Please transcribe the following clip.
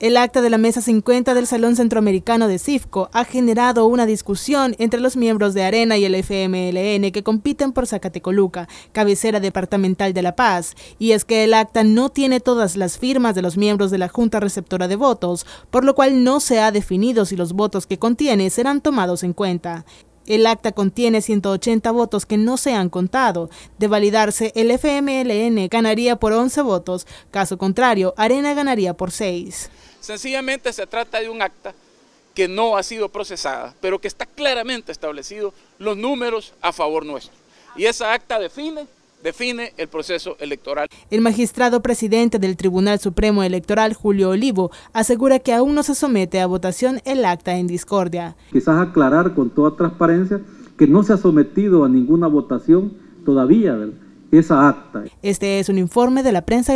El acta de la Mesa 50 del Salón Centroamericano de CIFCO ha generado una discusión entre los miembros de Arena y el FMLN que compiten por Zacatecoluca, cabecera departamental de La Paz, y es que el acta no tiene todas las firmas de los miembros de la Junta Receptora de Votos, por lo cual no se ha definido si los votos que contiene serán tomados en cuenta. El acta contiene 180 votos que no se han contado. De validarse, el FMLN ganaría por 11 votos, caso contrario, Arena ganaría por 6. Sencillamente se trata de un acta que no ha sido procesada, pero que está claramente establecido los números a favor nuestro. Y esa acta define define el proceso electoral. El magistrado presidente del Tribunal Supremo Electoral, Julio Olivo, asegura que aún no se somete a votación el acta en discordia. Quizás aclarar con toda transparencia que no se ha sometido a ninguna votación todavía esa acta. Este es un informe de la prensa